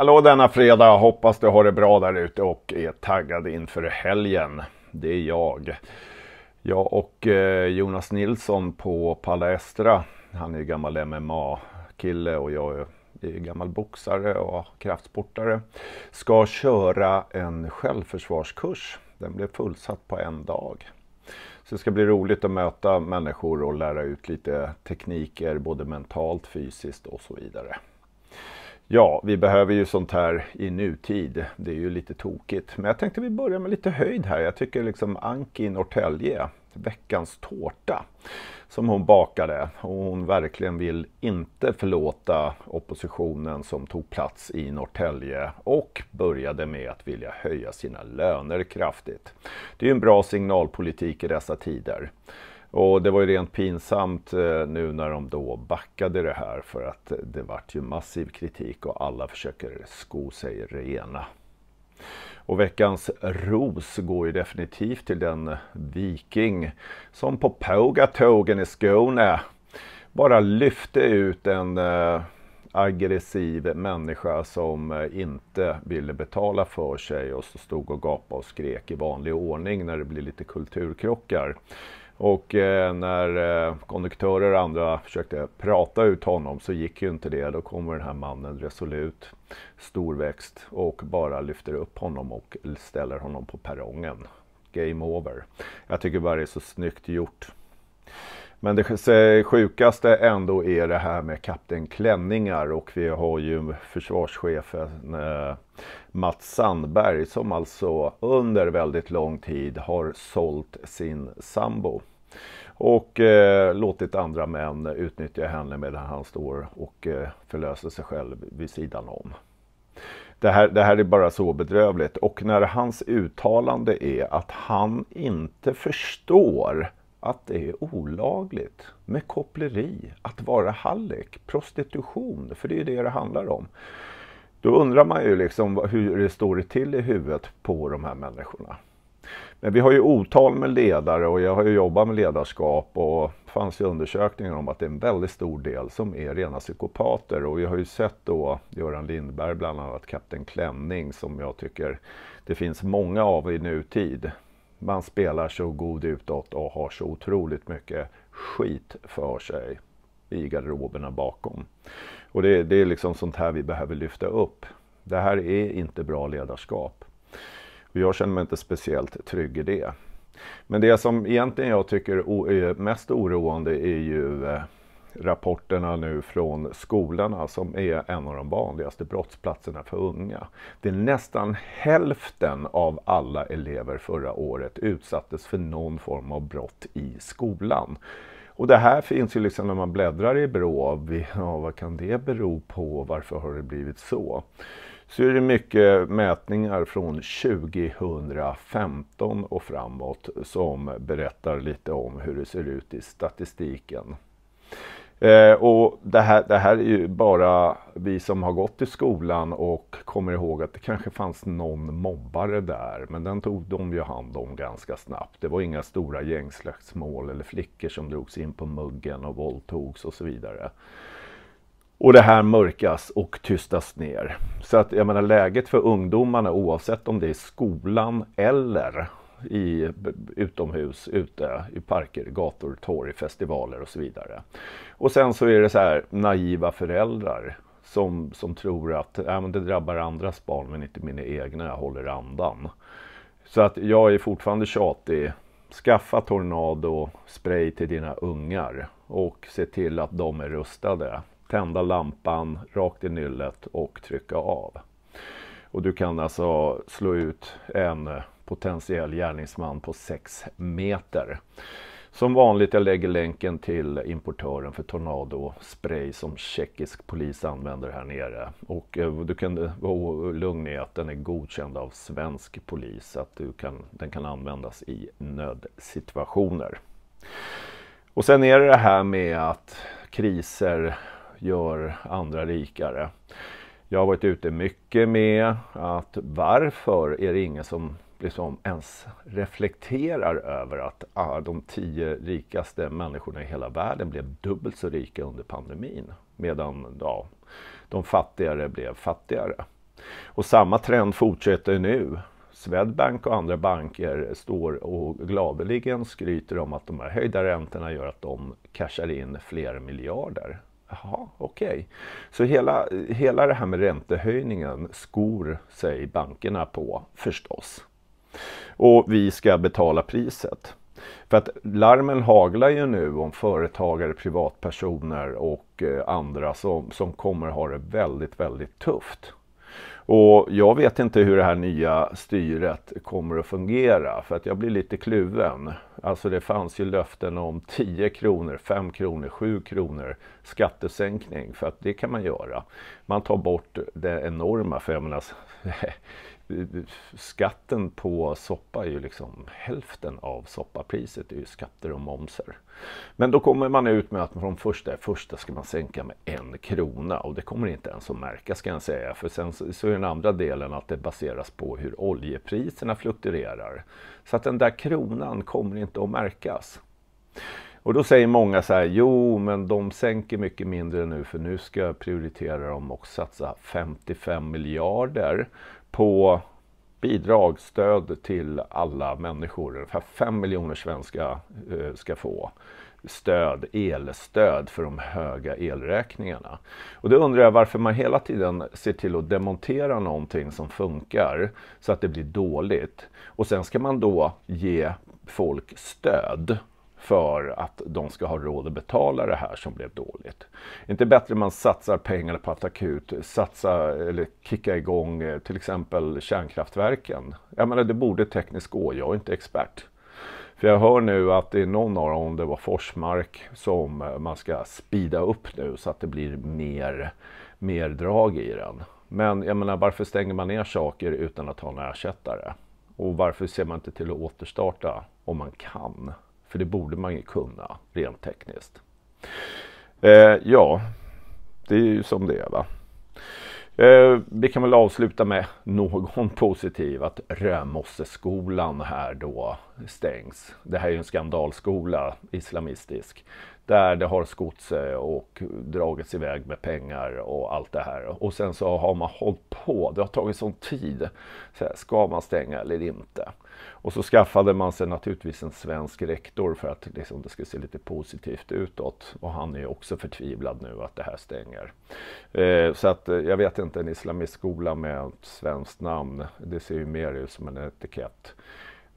Hallå denna fredag, hoppas du har det bra där ute och är taggad inför helgen. Det är jag. Jag och eh, Jonas Nilsson på Palaestra, Han är ju gammal MMA-kille och jag är gammal boxare och kraftsportare. Ska köra en självförsvarskurs. Den blev fullsatt på en dag. Så det ska bli roligt att möta människor och lära ut lite tekniker både mentalt, fysiskt och så vidare. Ja, vi behöver ju sånt här i nutid. Det är ju lite tokigt. Men jag tänkte vi börjar med lite höjd här. Jag tycker liksom Anki i Norrtälje, veckans tårta som hon bakade och hon verkligen vill inte förlåta oppositionen som tog plats i Norrtälje och började med att vilja höja sina löner kraftigt. Det är ju en bra signalpolitik i dessa tider. Och det var ju rent pinsamt eh, nu när de då backade det här för att det vart ju massiv kritik och alla försöker sko sig rena. Och veckans ros går ju definitivt till den viking som på Pågatågen i Skåne bara lyfte ut en eh, aggressiv människa som eh, inte ville betala för sig och så stod och gapade och skrek i vanlig ordning när det blir lite kulturkrockar. Och eh, när eh, konduktörer och andra försökte prata ut honom så gick ju inte det. Då kommer den här mannen resolut, storväxt och bara lyfter upp honom och ställer honom på perrongen. Game over. Jag tycker bara det är så snyggt gjort. Men det eh, sjukaste ändå är det här med Kapten Klänningar och vi har ju försvarschefen eh, Mats Sandberg som alltså under väldigt lång tid har sålt sin sambo och eh, låtit andra män utnyttja henne medan han står och eh, förlöser sig själv vid sidan om. Det här, det här är bara så bedrövligt och när hans uttalande är att han inte förstår att det är olagligt med koppleri, att vara hallick, prostitution, för det är det det handlar om. Då undrar man ju liksom hur det står till i huvudet på de här människorna. Men vi har ju otal med ledare och jag har ju jobbat med ledarskap och det fanns ju undersökningar om att det är en väldigt stor del som är rena psykopater och vi har ju sett då Göran Lindberg bland annat, Kapten Klänning som jag tycker det finns många av i nutid. Man spelar så god utåt och har så otroligt mycket skit för sig i garderoberna bakom. Och det, det är liksom sånt här vi behöver lyfta upp. Det här är inte bra ledarskap. Och jag känner mig inte speciellt trygg i det. Men det som egentligen jag tycker är mest oroande är ju eh, rapporterna nu från skolorna alltså, som är en av de vanligaste brottsplatserna för unga. Det är nästan hälften av alla elever förra året utsattes för någon form av brott i skolan. Och det här finns ju liksom när man bläddrar i Brå. Ja, vad kan det bero på? Varför har det blivit så? så är det mycket mätningar från 2015 och framåt som berättar lite om hur det ser ut i statistiken. Eh, och det här, det här är ju bara vi som har gått i skolan och kommer ihåg att det kanske fanns någon mobbare där. Men den tog de ju hand om ganska snabbt. Det var inga stora gängslagsmål eller flickor som drogs in på muggen och våldtogs och så vidare. Och det här mörkas och tystas ner. Så att jag menar läget för ungdomarna oavsett om det är skolan eller i, utomhus, ute i parker, gator, torg, festivaler och så vidare. Och sen så är det så här naiva föräldrar som, som tror att äh, det drabbar andras barn men inte mina egna, jag håller andan. Så att jag är fortfarande tjatig. Skaffa Tornado spray till dina ungar och se till att de är rustade. Tända lampan rakt i nyllet och trycka av. Och du kan alltså slå ut en eh, potentiell gärningsman på 6 meter. Som vanligt, jag lägger länken till importören för Tornado-spray som tjeckisk polis använder här nere. Och eh, du kan vara lugn i att den är godkänd av svensk polis, att du kan, den kan användas i nödsituationer. Och sen är det det här med att kriser gör andra rikare. Jag har varit ute mycket med att varför är det ingen som liksom ens reflekterar över att ah, de tio rikaste människorna i hela världen blev dubbelt så rika under pandemin. Medan ja, de fattigare blev fattigare. Och samma trend fortsätter nu. Swedbank och andra banker står och gladeligen skryter om att de här höjda räntorna gör att de cashar in fler miljarder. Jaha, okej. Okay. Så hela, hela det här med räntehöjningen skor sig bankerna på förstås. Och vi ska betala priset. För att larmen haglar ju nu om företagare, privatpersoner och eh, andra som, som kommer ha det väldigt, väldigt tufft. Och jag vet inte hur det här nya styret kommer att fungera för att jag blir lite kluven. Alltså det fanns ju löften om 10 kronor, 5 kronor, 7 kronor skattesänkning för att det kan man göra. Man tar bort det enorma för jag menar, skatten på soppa är ju liksom hälften av soppapriset, Det är ju skatter och momser. Men då kommer man ut med att från första första ska man sänka med en krona och det kommer inte ens att märkas kan jag säga. För sen så är den andra delen att det baseras på hur oljepriserna fluktuerar. Så att den där kronan kommer inte att märkas. Och då säger många så här, jo men de sänker mycket mindre nu för nu ska jag prioritera dem och satsa 55 miljarder på bidrag, stöd till alla människor. Ungefär 5 miljoner svenskar eh, ska få stöd, elstöd för de höga elräkningarna. Och då undrar jag varför man hela tiden ser till att demontera någonting som funkar så att det blir dåligt. Och sen ska man då ge folk stöd för att de ska ha råd att betala det här som blev dåligt. inte bättre man satsar pengar på att akut satsa eller kicka igång eh, till exempel kärnkraftverken? Jag menar, det borde tekniskt gå. Jag är inte expert. För jag hör nu att det är någon av dem, det var Forsmark, som eh, man ska spida upp nu så att det blir mer, mer drag i den. Men jag menar, varför stänger man ner saker utan att ha en ersättare? Och varför ser man inte till att återstarta om man kan? För det borde man ju kunna rent tekniskt. Eh, ja, det är ju som det är. Va? Eh, vi kan väl avsluta med någon positiv att Römosseskolan här då stängs. Det här är ju en skandalskola, islamistisk där det har skott sig och dragits iväg med pengar och allt det här. Och sen så har man hållit på, det har tagit sån tid. Så här, ska man stänga eller inte? Och så skaffade man sig naturligtvis en svensk rektor för att liksom det skulle se lite positivt utåt. Och han är ju också förtvivlad nu att det här stänger. Eh, så att eh, jag vet inte, en islamistskola med ett svenskt namn, det ser ju mer ut som en etikett.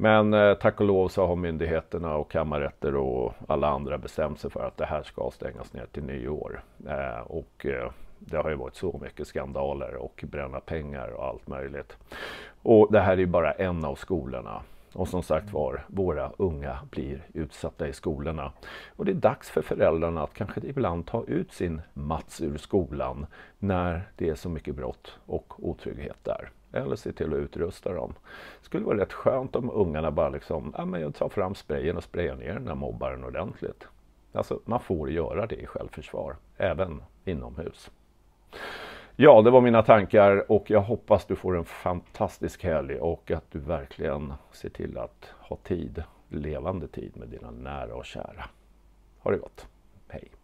Men eh, tack och lov så har myndigheterna och kammarrätter och alla andra bestämt sig för att det här ska stängas ner till nyår. Eh, och eh, det har ju varit så mycket skandaler och bränna pengar och allt möjligt. Och det här är ju bara en av skolorna. Och som sagt var, våra unga blir utsatta i skolorna. Och det är dags för föräldrarna att kanske ibland ta ut sin Mats ur skolan när det är så mycket brott och otrygghet där. Eller se till att utrusta dem. Det skulle vara rätt skönt om ungarna bara liksom, ja men jag tar fram sprayen och sprayar ner den här mobbaren ordentligt. Alltså man får göra det i självförsvar, även inomhus. Ja, det var mina tankar och jag hoppas du får en fantastisk helg och att du verkligen ser till att ha tid, levande tid med dina nära och kära. Ha det gott. Hej!